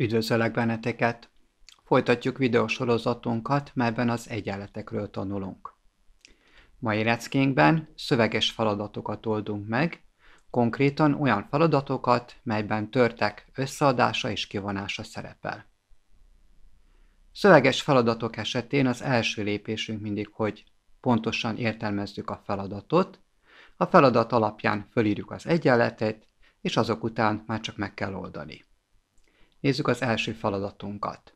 Üdvözöllek benneteket! Folytatjuk videósorozatunkat, melyben az egyenletekről tanulunk. Mai leckénkben szöveges feladatokat oldunk meg, konkrétan olyan feladatokat, melyben törtek összeadása és kivonása szerepel. Szöveges feladatok esetén az első lépésünk mindig, hogy pontosan értelmezzük a feladatot, a feladat alapján fölírjuk az egyenletet, és azok után már csak meg kell oldani. Nézzük az első feladatunkat.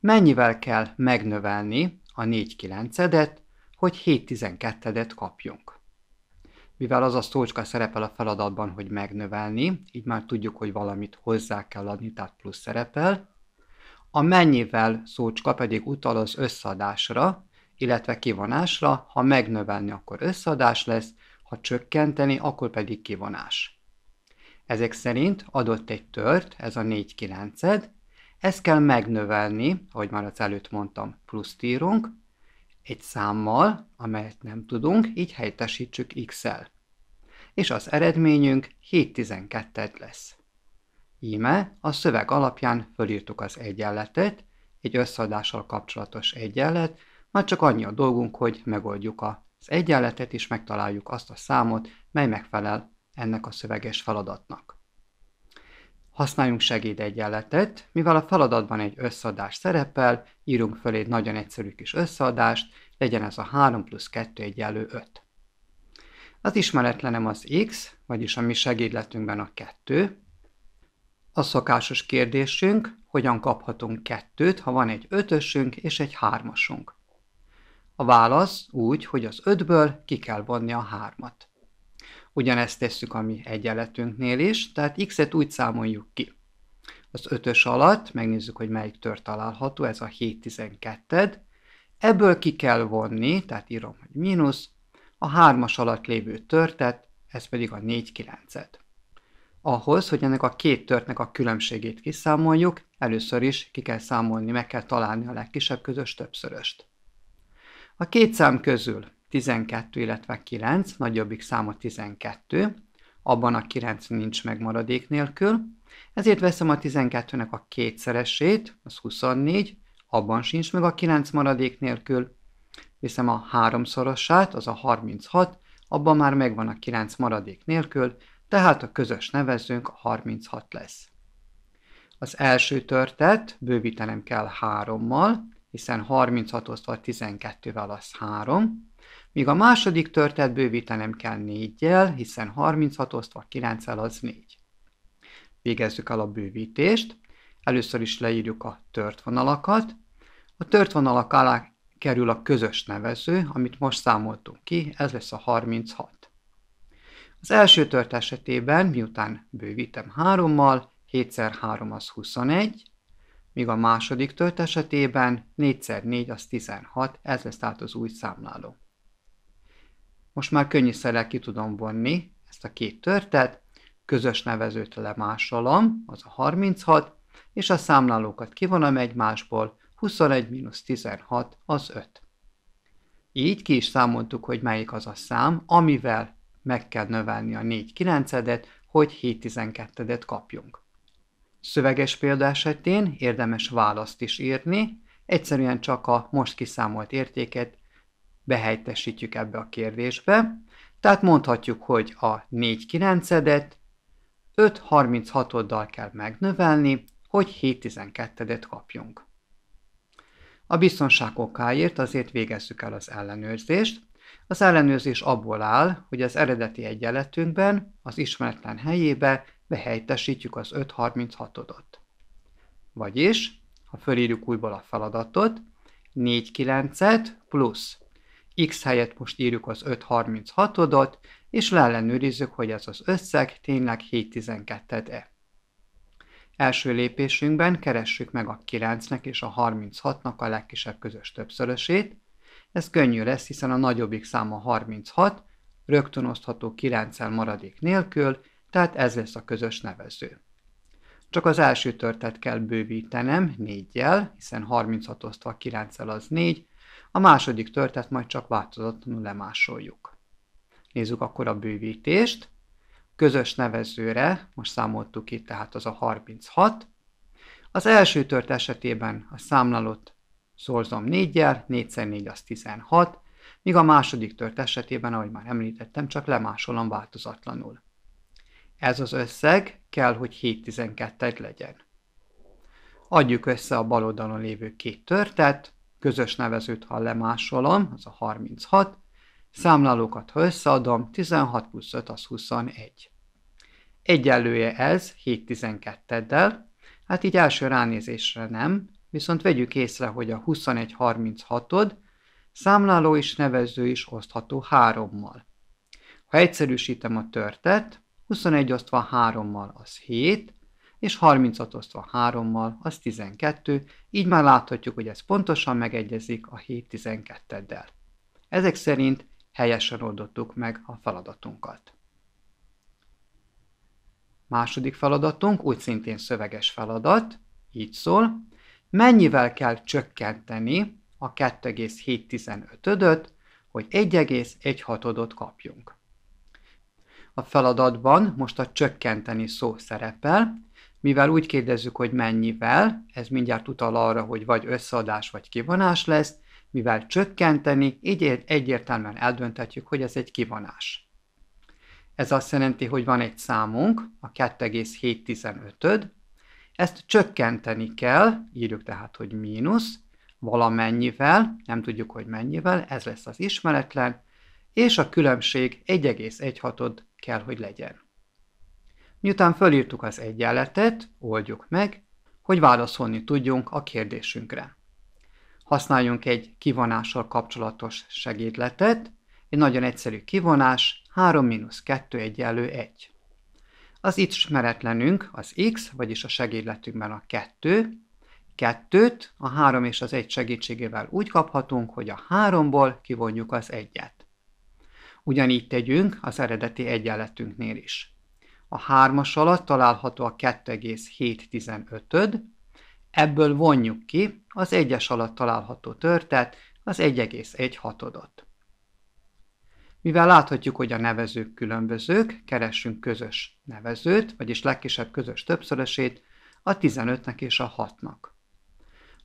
Mennyivel kell megnövelni a 4 9 hogy 7 12 kapjunk? Mivel az a szócska szerepel a feladatban, hogy megnövelni, így már tudjuk, hogy valamit hozzá kell adni, tehát plusz szerepel. A mennyivel szócska pedig utal az összadásra, illetve kivonásra, ha megnövelni, akkor összadás lesz, ha csökkenteni, akkor pedig kivonás. Ezek szerint adott egy tört, ez a 4 9 ezt kell megnövelni, ahogy már az előtt mondtam, plusz írunk, egy számmal, amelyet nem tudunk, így helyettesítsük x-el. És az eredményünk 7.12 lesz. Íme a szöveg alapján fölírtuk az egyenletet, egy összeadással kapcsolatos egyenlet, már csak annyi a dolgunk, hogy megoldjuk az egyenletet, és megtaláljuk azt a számot, mely megfelel ennek a szöveges feladatnak. Használjunk segédegyenletet, mivel a feladatban egy összeadás szerepel, írunk fölé egy nagyon egyszerű kis összeadást, legyen ez a 3 plusz 2 egyenlő 5. Az ismeretlenem az x, vagyis a mi segédletünkben a 2. A szokásos kérdésünk, hogyan kaphatunk kettőt, ha van egy ötösünk és egy hármasunk. A válasz úgy, hogy az ötből ki kell vonni a hármat. Ugyanezt tesszük a mi egyenletünknél is, tehát x-et úgy számoljuk ki. Az 5-ös alatt megnézzük, hogy melyik tör található, ez a 7 12 Ebből ki kell vonni, tehát írom, hogy mínusz, a 3-as alatt lévő törtet, ez pedig a 4 9 -et. Ahhoz, hogy ennek a két törtnek a különbségét kiszámoljuk, először is ki kell számolni, meg kell találni a legkisebb közös többszöröst. A két szám közül 12, illetve 9, nagyobbik száma 12, abban a 9 nincs meg maradék nélkül, ezért veszem a 12-nek a kétszeresét, az 24, abban sincs meg a 9 maradék nélkül, viszem a háromszorosát, az a 36, abban már megvan a 9 maradék nélkül, tehát a közös nevezőnk a 36 lesz. Az első törtet bővítenem kell 3-mal, hiszen 36 osztva 12-vel az 3, míg a második törtet bővítenem kell négyel, hiszen 36 osztva 9 az 4. Végezzük el a bővítést, először is leírjuk a tört vonalakat. A tört vonalak alá kerül a közös nevező, amit most számoltunk ki, ez lesz a 36. Az első tört esetében, miután bővítem 3-mal, 7x3 az 21, míg a második tört esetében 4x4 az 16, ez lesz tehát az új számláló. Most már szerel ki tudom vonni ezt a két törtet, közös nevezőt lemásolom, az a 36, és a számlálókat kivonom egymásból, 21 16 az 5. Így ki is számoltuk, hogy melyik az a szám, amivel meg kell növelni a 4 9 hogy 7 et kapjunk. Szöveges példa esetén érdemes választ is írni, egyszerűen csak a most kiszámolt értéket behelytesítjük ebbe a kérdésbe, tehát mondhatjuk, hogy a 4 9-edet 5 oddal kell megnövelni, hogy 7 12 kapjunk. A biztonság okáért azért végezzük el az ellenőrzést. Az ellenőrzés abból áll, hogy az eredeti egyenletünkben, az ismeretlen helyébe behelyettesítjük az 536-odot. Vagyis, ha fölírjuk újból a feladatot, 4 9-et plusz X helyett most írjuk az 536-odot, és leellenőrizzük, hogy ez az összeg tényleg 712-e. Első lépésünkben keressük meg a 9-nek és a 36-nak a legkisebb közös többszörösét. Ez könnyű lesz, hiszen a nagyobbik száma 36, rögtön osztható 9 maradék nélkül, tehát ez lesz a közös nevező. Csak az első törtet kell bővítenem 4-jel, hiszen 36 osztva 9 az 4, a második törtet majd csak változatlanul lemásoljuk. Nézzük akkor a bővítést. Közös nevezőre, most számoltuk itt, tehát az a 36. Az első tört esetében a számlalót szorzom 4-jel, 4x4 az 16, míg a második tört esetében, ahogy már említettem, csak lemásolom változatlanul. Ez az összeg kell, hogy 7 legyen. Adjuk össze a bal oldalon lévő két törtet, közös nevezőt, ha lemásolom, az a 36, számlálókat, ha összeadom, 16 plusz 5 az 21. Egyenlője ez 7 12-del, hát így első ránézésre nem, viszont vegyük észre, hogy a 21 36-od számláló és nevező is osztható 3-mal. Ha egyszerűsítem a törtet, 21 osztva 3-mal az 7, és 30-at osztva 3-mal, az 12, így már láthatjuk, hogy ez pontosan megegyezik a 7 12-eddel. Ezek szerint helyesen oldottuk meg a feladatunkat. Második feladatunk úgy szintén szöveges feladat, így szól, mennyivel kell csökkenteni a 2,715-öt, hogy 116 ot kapjunk. A feladatban most a csökkenteni szó szerepel, mivel úgy kérdezzük, hogy mennyivel, ez mindjárt utal arra, hogy vagy összeadás, vagy kivonás lesz, mivel csökkenteni, így egyértelműen eldönthetjük, hogy ez egy kivonás. Ez azt jelenti, hogy van egy számunk, a 2,715-öd, ezt csökkenteni kell, írjuk tehát, hogy mínusz, valamennyivel, nem tudjuk, hogy mennyivel, ez lesz az ismeretlen, és a különbség 1,1 kell, hogy legyen. Miután fölírtuk az egyenletet, oldjuk meg, hogy válaszolni tudjunk a kérdésünkre. Használjunk egy kivonással kapcsolatos segédletet, egy nagyon egyszerű kivonás, 3 mínusz 2 egyenlő 1. Az itt ismeretlenünk az x, vagyis a segédletünkben a 2, Kettőt a 3 és az 1 segítségével úgy kaphatunk, hogy a 3-ból kivonjuk az 1-et. Ugyanígy tegyünk az eredeti egyenletünknél is a hármas alatt található a 2715 öd ebből vonjuk ki az egyes alatt található törtet, az 1,16-odot. Mivel láthatjuk, hogy a nevezők különbözők, keressünk közös nevezőt, vagyis legkisebb közös többszörösét a 15-nek és a 6-nak.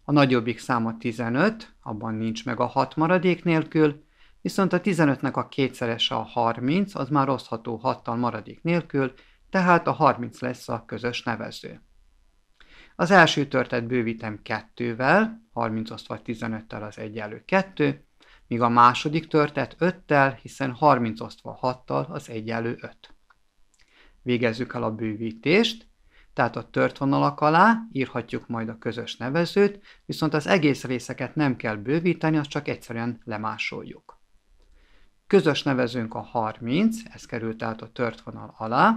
A nagyobbik száma 15, abban nincs meg a 6 maradék nélkül, viszont a 15-nek a kétszerese a 30, az már osztható 6-tal maradék nélkül, tehát a 30 lesz a közös nevező. Az első törtet bővítem 2-vel, 30 osztva 15-tel az egyenlő 2, míg a második törtet 5-tel, hiszen 30 osztva 6-tal az egyenlő 5. Végezzük el a bővítést, tehát a tört vonalak alá írhatjuk majd a közös nevezőt, viszont az egész részeket nem kell bővíteni, azt csak egyszerűen lemásoljuk. Közös nevezőnk a 30, ez került át a tört vonal alá,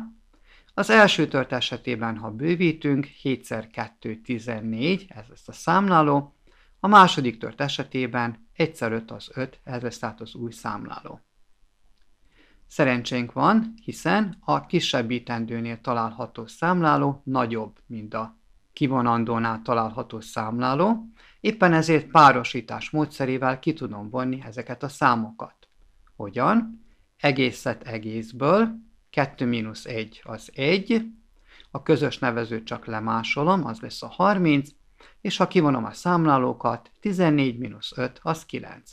az első tört esetében, ha bővítünk, 7x2-14, ez lesz a számláló, a második tört esetében 1x5 az 5, ez lesz tehát az új számláló. Szerencsénk van, hiszen a kisebbítendőnél található számláló nagyobb, mint a kivonandónál található számláló, éppen ezért párosítás módszerével ki tudom vonni ezeket a számokat. Hogyan? Egészet egészből, 2 mínusz 1 az 1, a közös nevezőt csak lemásolom, az lesz a 30, és ha kivonom a számlálókat, 14 mínusz 5 az 9.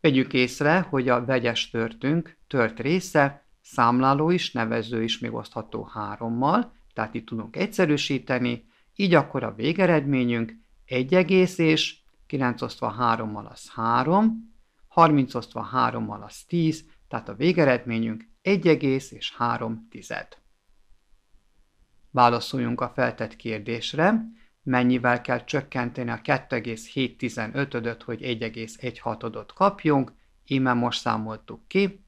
Vegyük észre, hogy a vegyes törtünk tört része, számláló is, nevező is megosztható 3-mal, tehát itt tudunk egyszerűsíteni, így akkor a végeredményünk 1 egész és 9 osztva 3-mal az 3, 30 osztva 3-mal az 10, tehát a végeredményünk 1,3. Válaszoljunk a feltett kérdésre, mennyivel kell csökkenteni a 2,715-öt, hogy 1,16-ot kapjunk, íme most számoltuk ki.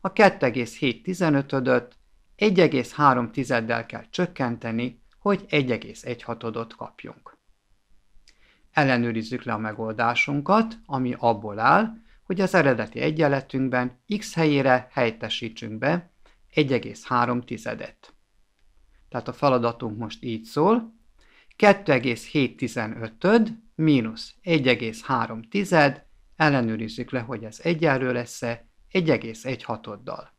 A 2,715-öt 1,3-del kell csökkenteni, hogy 1,16-ot kapjunk. Ellenőrizzük le a megoldásunkat, ami abból áll, hogy az eredeti egyenletünkben x helyére helytesítsünk be 1,3 tizedet. Tehát a feladatunk most így szól, 2,715-öd mínusz 1,3 tized, ellenőrizzük le, hogy ez egyenlő lesz-e 116 hatoddal.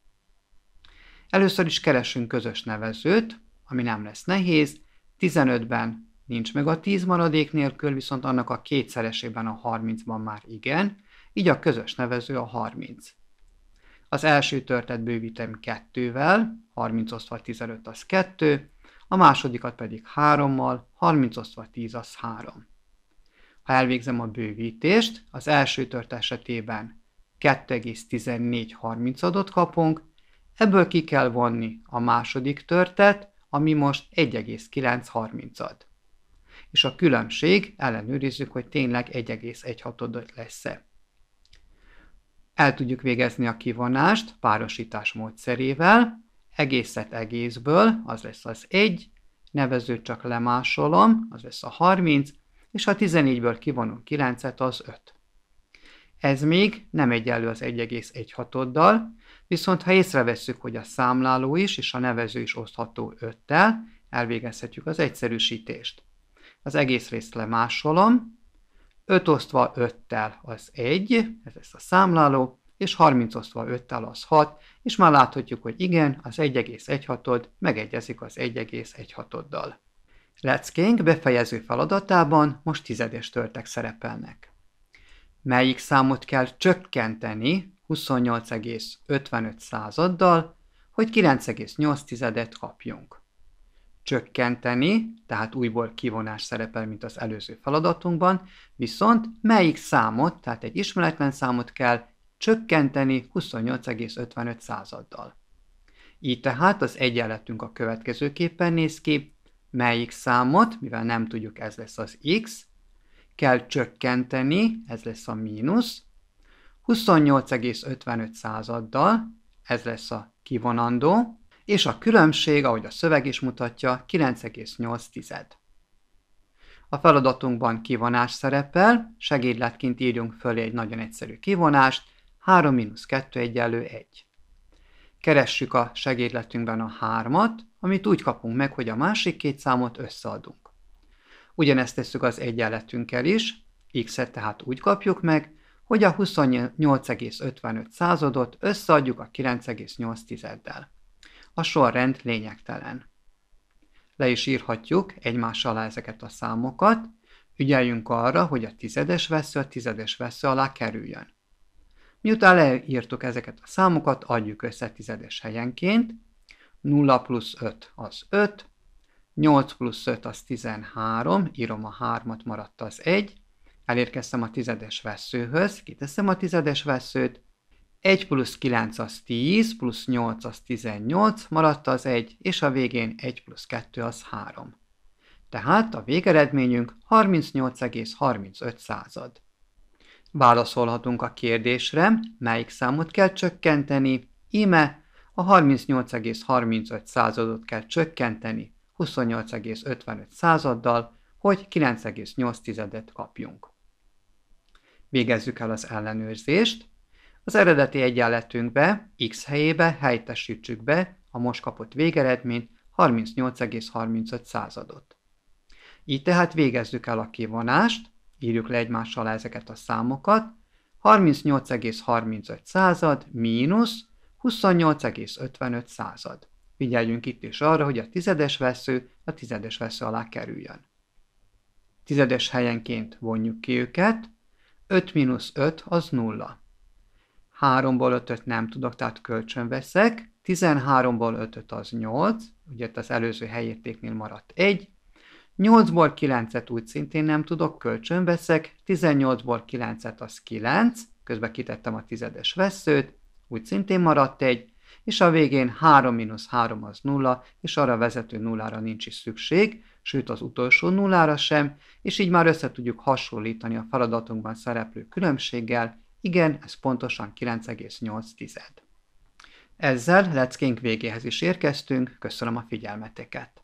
Először is keresünk közös nevezőt, ami nem lesz nehéz, 15-ben nincs meg a 10 maradék nélkül, viszont annak a kétszeresében a 30-ban már igen, így a közös nevező a 30. Az első törtet bővítem 2-vel, 30 osztva 15 az 2, a másodikat pedig 3-mal, 30 osztva 10 az 3. Ha elvégzem a bővítést, az első tört esetében 2,14 harmincadot kapunk, ebből ki kell vonni a második törtet, ami most 1,9 harmincad. És a különbség, ellenőrizzük, hogy tényleg 1,1 lesz-e. El tudjuk végezni a kivonást párosítás módszerével, egészet egészből, az lesz az 1, nevezőt csak lemásolom, az lesz a 30, és ha 14-ből kivonunk 9-et, az 5. Ez még nem egyenlő az 1,16-oddal, viszont ha észrevesszük, hogy a számláló is és a nevező is osztható 5-tel, elvégezhetjük az egyszerűsítést. Az egész részt lemásolom, 5 osztva 5-tel az 1, ez lesz a számláló, és 30 osztva 5-tel az 6, és már láthatjuk, hogy igen, az 1,16-od megegyezik az 116 oddal Leckénk befejező feladatában most tizedes törtek szerepelnek. Melyik számot kell csökkenteni 28,55 századdal, hogy 9,8-et kapjunk? csökkenteni, tehát újból kivonás szerepel, mint az előző feladatunkban, viszont melyik számot, tehát egy ismeretlen számot kell csökkenteni 28,55 századdal. Így tehát az egyenletünk a következőképpen néz ki, melyik számot, mivel nem tudjuk, ez lesz az x, kell csökkenteni, ez lesz a mínusz, 28,55 századdal, ez lesz a kivonandó, és a különbség, ahogy a szöveg is mutatja, 9,8. A feladatunkban kivonás szerepel, segédletként írjunk fölé egy nagyon egyszerű kivonást, 3 mínusz 2 egyenlő 1. Keressük a segédletünkben a 3-at, amit úgy kapunk meg, hogy a másik két számot összeadunk. Ugyanezt tesszük az egyenletünkkel is, x-et tehát úgy kapjuk meg, hogy a 28,55 századot összeadjuk a 9,8-del a sorrend lényegtelen. Le is írhatjuk egymás alá ezeket a számokat, ügyeljünk arra, hogy a tizedes vesző a tizedes vesző alá kerüljön. Miután leírtuk ezeket a számokat, adjuk össze tizedes helyenként. 0 plusz 5 az 5, 8 plusz 5 az 13, írom a 3-at, maradt az 1, elérkeztem a tizedes veszőhöz, kiteszem a tizedes veszőt, 1 plusz 9 az 10, plusz 8 az 18, maradt az 1, és a végén 1 plusz 2 az 3. Tehát a végeredményünk 38,35 század. Válaszolhatunk a kérdésre, melyik számot kell csökkenteni, íme a 38,35 századot kell csökkenteni 28,55 századdal, hogy 9,8-et kapjunk. Végezzük el az ellenőrzést, az eredeti egyenletünkbe, x helyébe helytesítsük be a most kapott végeredményt 38,35 századot. Így tehát végezzük el a kivonást, írjuk le egymással ezeket a számokat, 38,35 század mínusz 28,55 század. Figyeljünk itt is arra, hogy a tizedes vesző a tizedes vesző alá kerüljön. Tizedes helyenként vonjuk ki őket, 5 mínusz 5 az 0. 3-ból 5 nem tudok, tehát kölcsönveszek, 13-ból 5 az 8, ugye az előző helyértéknél maradt 1, 8-ból 9-et úgy szintén nem tudok, kölcsönveszek, 18-ból 9-et az 9, közben kitettem a tizedes veszőt, úgy szintén maradt 1. és a végén 3 3 az 0, és arra vezető nullára nincs is szükség, sőt az utolsó nullára sem, és így már össze tudjuk hasonlítani a feladatunkban szereplő különbséggel, igen, ez pontosan 9,8. Ezzel leckénk végéhez is érkeztünk, köszönöm a figyelmeteket!